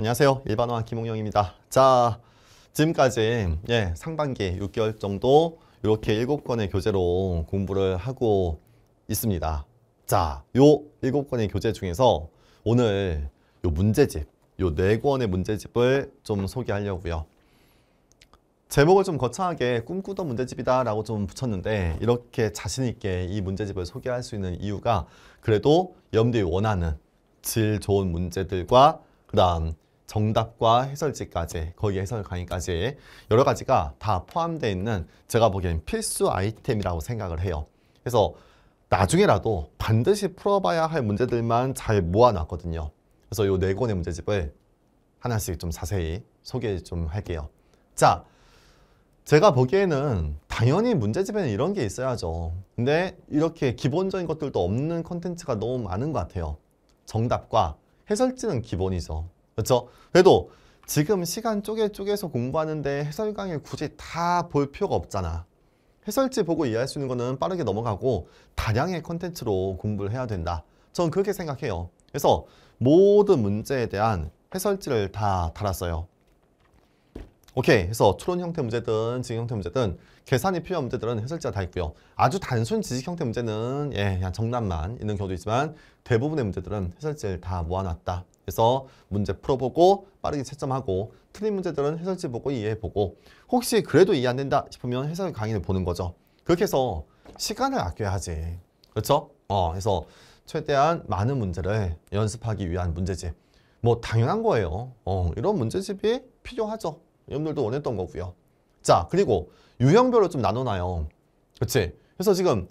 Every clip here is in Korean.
안녕하세요. 일반화 김홍영입니다. 자, 지금까지 예, 상반기 6개월 정도 이렇게 7권의 교재로 공부를 하고 있습니다. 자, 요 7권의 교재 중에서 오늘 요 문제집, 요 4권의 문제집을 좀 소개하려고요. 제목을 좀 거창하게 꿈꾸던 문제집이다 라고 좀 붙였는데 이렇게 자신있게 이 문제집을 소개할 수 있는 이유가 그래도 염두에 원하는 질 좋은 문제들과 그 다음 정답과 해설지까지 거기 해설 강의까지 여러 가지가 다 포함되어 있는 제가 보기엔 필수 아이템이라고 생각을 해요. 그래서 나중에라도 반드시 풀어봐야 할 문제들만 잘 모아놨거든요. 그래서 이 네 권의 문제집을 하나씩 좀 자세히 소개 좀 할게요. 자, 제가 보기에는 당연히 문제집에는 이런 게 있어야죠. 근데 이렇게 기본적인 것들도 없는 컨텐츠가 너무 많은 것 같아요. 정답과 해설지는 기본이죠. 그렇죠? 그래도 지금 시간 쪼개 쪼개서 공부하는데 해설 강의 굳이 다 볼 필요가 없잖아. 해설지 보고 이해할 수 있는 거는 빠르게 넘어가고 다량의 컨텐츠로 공부를 해야 된다. 전 그렇게 생각해요. 그래서 모든 문제에 대한 해설지를 다 달았어요. 오케이 그래서 추론 형태 문제든 지식 형태 문제든 계산이 필요한 문제들은 해설자가 다 있고요 아주 단순 지식 형태 문제는 예 그냥 정답만 있는 경우도 있지만 대부분의 문제들은 해설지를 다 모아놨다 그래서 문제 풀어보고 빠르게 채점하고 틀린 문제들은 해설지 보고 이해해보고 혹시 그래도 이해 안 된다 싶으면 해설 강의를 보는 거죠 그렇게 해서 시간을 아껴야 하지 그렇죠? 어 그래서 최대한 많은 문제를 연습하기 위한 문제집 뭐 당연한 거예요 어 이런 문제집이 필요하죠 여러분들도 원했던 거고요. 자, 그리고 유형별로 좀 나눠놔요. 그치? 그래서 지금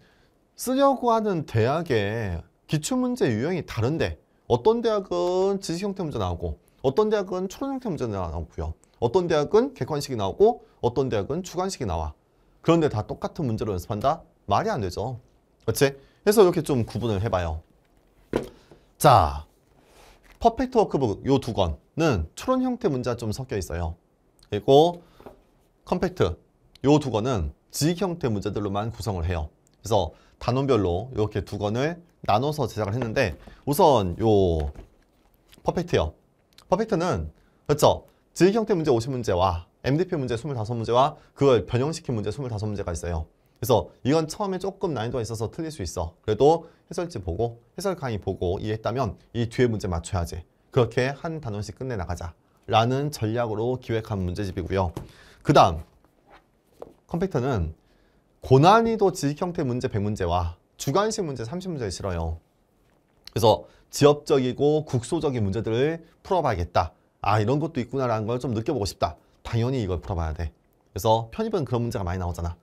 쓰려고 하는 대학의 기출문제 유형이 다른데 어떤 대학은 지식 형태 문제 나오고 어떤 대학은 추론 형태 문제 나오고요. 어떤 대학은 객관식이 나오고 어떤 대학은 주관식이 나와. 그런데 다 똑같은 문제로 연습한다? 말이 안 되죠. 그치? 그래서 이렇게 좀 구분을 해봐요. 자, 퍼펙트 워크북 요 두 권은 추론 형태 문제가 좀 섞여 있어요. 그리고 컴팩트 요두 권은 지식 형태 문제들로만 구성을 해요. 그래서 단원별로 이렇게 두 권을 나눠서 제작을 했는데 우선 요 퍼펙트요. 퍼펙트는 그렇죠. 지식 형태 문제 50문제와 MDP 문제 25문제와 그걸 변형시킨 문제 25문제가 있어요. 그래서 이건 처음에 조금 난이도가 있어서 틀릴 수 있어. 그래도 해설지 보고 해설 강의 보고 이해했다면 이 뒤에 문제 맞춰야지. 그렇게 한 단원씩 끝내 나가자. 라는 전략으로 기획한 문제집이고요. 그 다음 컴퓨터는 고난이도 지식 형태 문제 100문제와 주관식 문제 30문제 를실어요 그래서 지역적이고 국소적인 문제들을 풀어봐야겠다. 아 이런 것도 있구나라는 걸 좀 느껴보고 싶다. 당연히 이걸 풀어봐야 돼. 그래서 편입은 그런 문제가 많이 나오잖아.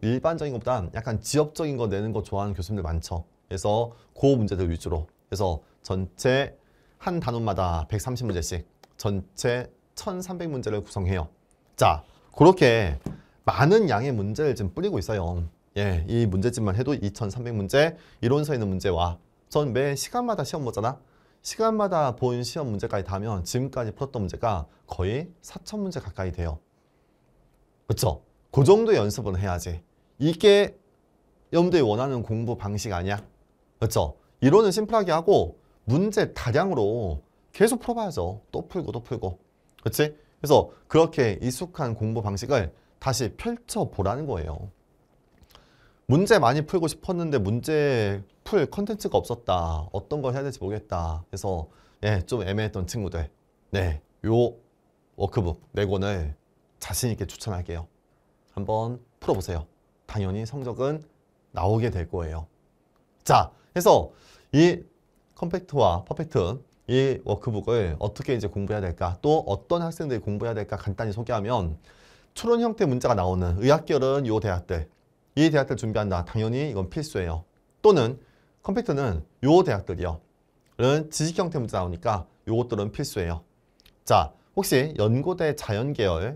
일반적인 것보다 약간 지역적인 거 내는 거 좋아하는 교수님들 많죠. 그래서 그 문제들 위주로. 그래서 전체 한 단원마다 130문제씩 전체 1300문제를 구성해요. 자, 그렇게 많은 양의 문제를 지금 뿌리고 있어요. 예, 이 문제집만 해도 2300문제, 이론서 에 있는 문제와 전 매 시간마다 시험 보잖아. 시간마다 본 시험 문제까지 다 하면 지금까지 풀었던 문제가 거의 4000문제 가까이 돼요. 그쵸그 정도의 연습은 해야지. 이게 염두에 원하는 공부 방식 아니야? 그쵸 이론은 심플하게 하고 문제 다량으로 계속 풀어봐야죠. 또 풀고 또 풀고. 그치? 그래서 그렇게 익숙한 공부 방식을 다시 펼쳐보라는 거예요. 문제 많이 풀고 싶었는데 문제 풀 컨텐츠가 없었다. 어떤 걸 해야 될지 모르겠다. 그래서 예, 좀 애매했던 친구들. 네, 요 워크북 네 권을 자신 있게 추천할게요. 한번 풀어보세요. 당연히 성적은 나오게 될 거예요. 자, 그래서 이 컴팩트와 퍼펙트 이 워크북을 어떻게 이제 공부해야 될까 또 어떤 학생들이 공부해야 될까 간단히 소개하면 추론 형태 문제가 나오는 의학계열은 요 대학들 이 대학들 준비한다 당연히 이건 필수예요 또는 컴퓨터는 요 대학들이요 지식 형태 문제 나오니까 요것들은 필수예요 자 혹시 연고대 자연계열에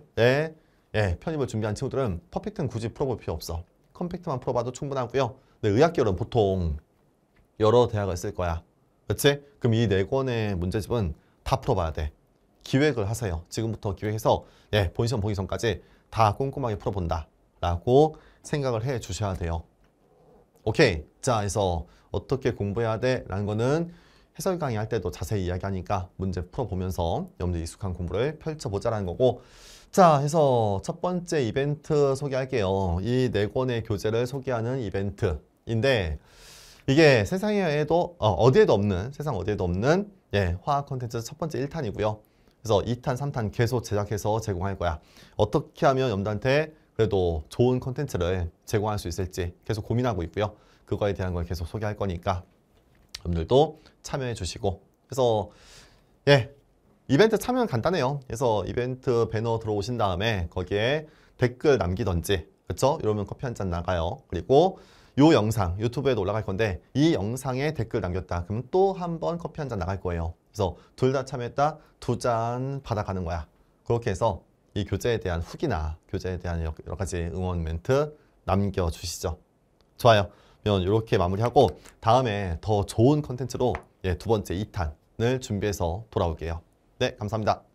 예, 편입을 준비한 친구들은 퍼펙트는 굳이 풀어볼 필요 없어 컴팩트만 풀어봐도 충분하고요 근데 네, 의학계열은 보통 여러 대학을 쓸 거야 그치? 그럼 이 네 권의 문제집은 다 풀어봐야 돼. 기획을 하세요. 지금부터 기획해서 예, 본 시험 보기 전까지 다 꼼꼼하게 풀어본다. 라고 생각을 해 주셔야 돼요. 오케이. 자, 그래서 어떻게 공부해야 돼? 라는 거는 해설 강의 할 때도 자세히 이야기하니까 문제 풀어보면서 여러분들 익숙한 공부를 펼쳐보자라는 거고 자, 해서 첫 번째 이벤트 소개할게요. 이 네 권의 교재를 소개하는 이벤트인데 이게 세상에도 어, 디에도 없는 세상 어디에도 없는 예, 화학 콘텐츠 첫 번째 1탄이고요. 그래서 2탄, 3탄 계속 제작해서 제공할 거야. 어떻게 하면 염두한테 그래도 좋은 콘텐츠를 제공할 수 있을지 계속 고민하고 있고요. 그거에 대한 걸 계속 소개할 거니까 여러분들도 참여해 주시고 그래서 예 이벤트 참여는 간단해요. 그래서 이벤트 배너 들어오신 다음에 거기에 댓글 남기던지 그렇죠? 이러면 커피 한 잔 나가요. 그리고 요 영상 유튜브에도 올라갈 건데 이 영상에 댓글 남겼다. 그러면 또 한 번 커피 한 잔 나갈 거예요. 그래서 둘 다 참여했다. 두 잔 받아가는 거야. 그렇게 해서 이 교재에 대한 후기나 교재에 대한 여러 가지 응원 멘트 남겨주시죠. 좋아요. 그러면 이렇게 마무리하고 다음에 더 좋은 컨텐츠로 예, 두 번째 2탄을 준비해서 돌아올게요. 네, 감사합니다.